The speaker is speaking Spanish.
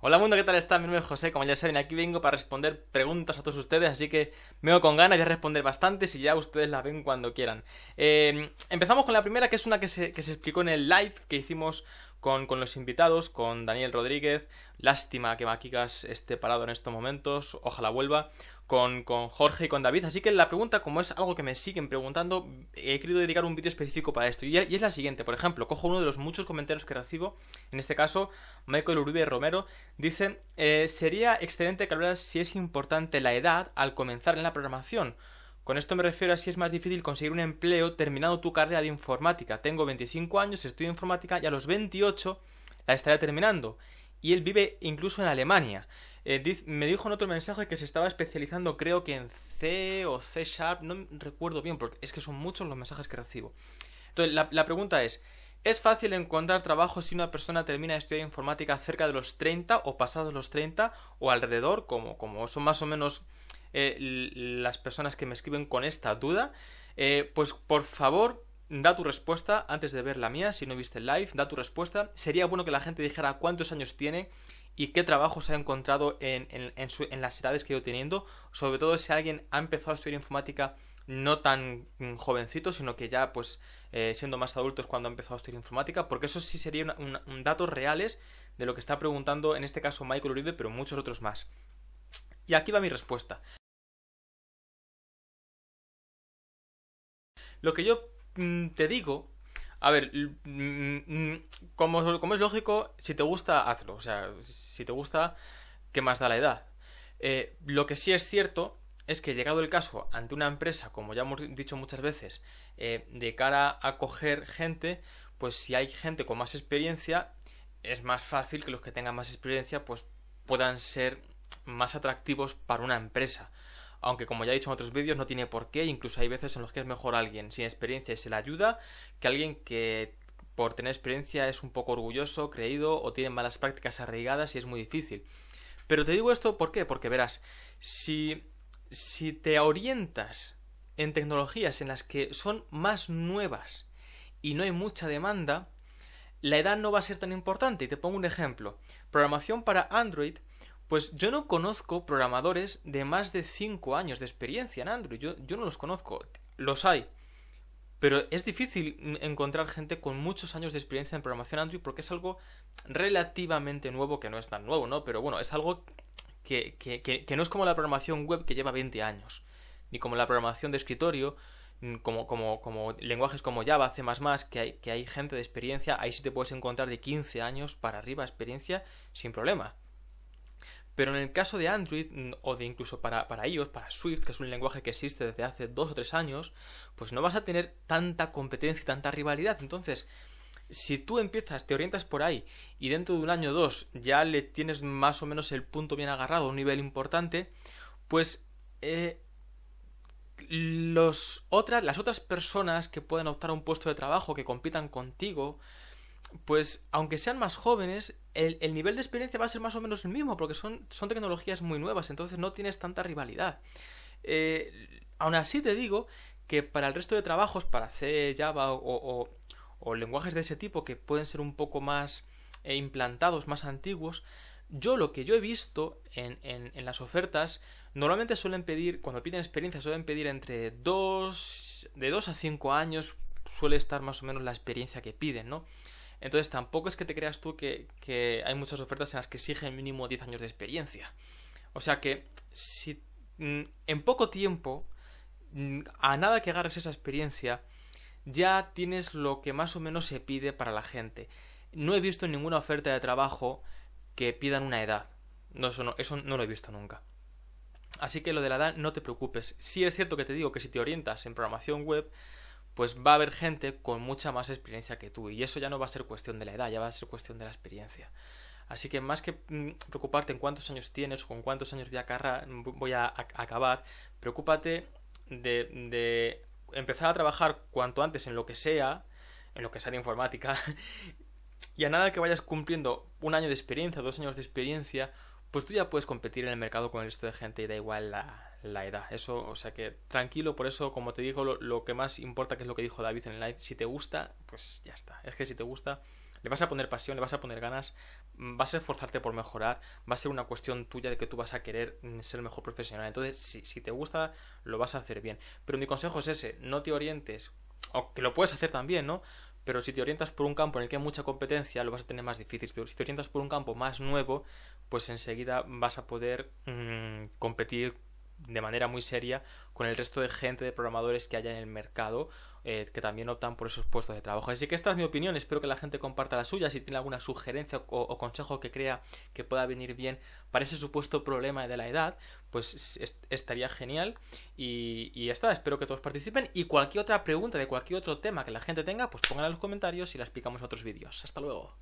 Hola mundo, ¿qué tal están? Mi nombre es José, como ya saben, aquí vengo para responder preguntas a todos ustedes, así que me veo con ganas, de responder bastantes y ya ustedes las ven cuando quieran. Eh, empezamos con la primera, que es una que se, explicó en el live que hicimos con, con, los invitados, con Daniel Rodríguez. Lástima que Maquigas esté parado en estos momentos, ojalá vuelva con, Jorge y con David. Así que la pregunta, como es algo que me siguen preguntando, he querido dedicar un vídeo específico para esto. Y, es la siguiente, por ejemplo, cojo uno de los muchos comentarios que recibo, en este caso, Michael Uribe Romero, dice, eh, sería excelente que hablaras si es importante la edad al comenzar en la programación. Con esto me refiero a si es más difícil conseguir un empleo terminado tu carrera de informática. Tengo 25 años, estudio informática y a los 28 la estaré terminando. Y él vive incluso en Alemania. Eh, me dijo en otro mensaje que se estaba especializando, creo que en C o C Sharp, no recuerdo bien, porque es que son muchos los mensajes que recibo. Entonces, la, pregunta es, ¿es fácil encontrar trabajo si una persona termina de estudiar informática cerca de los 30 o pasados los 30 o alrededor, como, como son más o menos eh, las personas que me escriben con esta duda? Eh, pues por favor, da tu respuesta antes de ver la mía, si no viste el live, da tu respuesta. Sería bueno que la gente dijera cuántos años tiene y qué trabajos ha encontrado en, las edades que ha ido teniendo, sobre todo si alguien ha empezado a estudiar informática no tan mm, jovencito, sino que ya pues eh, siendo más adultos cuando ha empezado a estudiar informática, porque eso sí serían datos reales de lo que está preguntando en este caso Michael Uribe, pero muchos otros más. Y aquí va mi respuesta. Lo que yo mm, te digo a ver, mm, mm, como, es lógico, si te gusta, hazlo. O sea, si te gusta, ¿qué más da la edad? Eh, lo que sí es cierto es que llegado el caso ante una empresa, como ya hemos dicho muchas veces, eh, de cara a coger gente, pues si hay gente con más experiencia, es más fácil que los que tengan más experiencia pues puedan ser más atractivos para una empresa aunque como ya he dicho en otros vídeos no tiene por qué, incluso hay veces en los que es mejor alguien sin experiencia y se le ayuda que alguien que por tener experiencia es un poco orgulloso, creído o tiene malas prácticas arraigadas y es muy difícil. Pero te digo esto ¿por qué? Porque verás, si, si te orientas en tecnologías en las que son más nuevas y no hay mucha demanda, la edad no va a ser tan importante. Y te pongo un ejemplo. Programación para Android pues yo no conozco programadores de más de 5 años de experiencia en Android. Yo, no los conozco. Los hay. Pero es difícil encontrar gente con muchos años de experiencia en programación Android porque es algo relativamente nuevo, que no es tan nuevo, ¿no? Pero bueno, es algo que, que, no es como la programación web que lleva 20 años, ni como la programación de escritorio, como, como, como lenguajes como Java, C++, que hay, que hay gente de experiencia, ahí sí te puedes encontrar de 15 años para arriba experiencia sin problema. Pero en el caso de Android, o de incluso para, para iOS, para Swift, que es un lenguaje que existe desde hace dos o tres años, pues no vas a tener tanta competencia y tanta rivalidad. Entonces, si tú empiezas, te orientas por ahí y dentro de un año o dos ya le tienes más o menos el punto bien agarrado, un nivel importante, pues eh, otras, las otras personas que puedan optar a un puesto de trabajo, que compitan contigo, pues aunque sean más jóvenes, el, nivel de experiencia va a ser más o menos el mismo, porque son, son tecnologías muy nuevas, entonces no tienes tanta rivalidad. Aun eh, aún así te digo que para el resto de trabajos, para C, Java o, o, lenguajes de ese tipo que pueden ser un poco más eh, implantados, más antiguos, yo lo que yo he visto en, en, las ofertas, normalmente suelen pedir, cuando piden experiencia, suelen pedir entre 2, de 2 a 5 años, suele estar más o menos la experiencia que piden, ¿no? Entonces tampoco es que te creas tú que, que hay muchas ofertas en las que exigen mínimo 10 años de experiencia. O sea que si mm, en poco tiempo, mm, a nada que agarres esa experiencia, ya tienes lo que más o menos se pide para la gente. No he visto ninguna oferta de trabajo que pidan una edad. No, eso, no, eso no lo he visto nunca. Así que lo de la edad no te preocupes. Sí es cierto que te digo que si te orientas en programación web, pues va a haber gente con mucha más experiencia que tú y eso ya no va a ser cuestión de la edad, ya va a ser cuestión de la experiencia. Así que más que mm, preocuparte en cuántos años tienes o con cuántos años voy a, acabar, preocúpate de, empezar a trabajar cuanto antes en lo que sea, en lo que sea de informática, y a nada que vayas cumpliendo un año de experiencia, dos años de experiencia, pues tú ya puedes competir en el mercado con el resto de gente y da igual la, la edad. Eso, o sea que tranquilo, por eso, como te digo, lo, que más importa que es lo que dijo David en el live, si te gusta, pues ya está. Es que si te gusta, le vas a poner pasión, le vas a poner ganas, mm, vas a esforzarte por mejorar, va a ser una cuestión tuya de que tú vas a querer mm, ser el mejor profesional. Entonces, si, te gusta, lo vas a hacer bien. Pero mi consejo es ese, no te orientes, o que lo puedes hacer también, ¿no? Pero si te orientas por un campo en el que hay mucha competencia, lo vas a tener más difícil. Si te orientas por un campo más nuevo, pues enseguida vas a poder mm, competir de manera muy seria con el resto de gente de programadores que haya en el mercado eh, que también optan por esos puestos de trabajo. Así que esta es mi opinión, espero que la gente comparta la suya, si tiene alguna sugerencia o, consejo que crea que pueda venir bien para ese supuesto problema de la edad, pues estaría genial y, y ya está, espero que todos participen y cualquier otra pregunta de cualquier otro tema que la gente tenga, pues pónganla en los comentarios y la explicamos en otros vídeos. Hasta luego.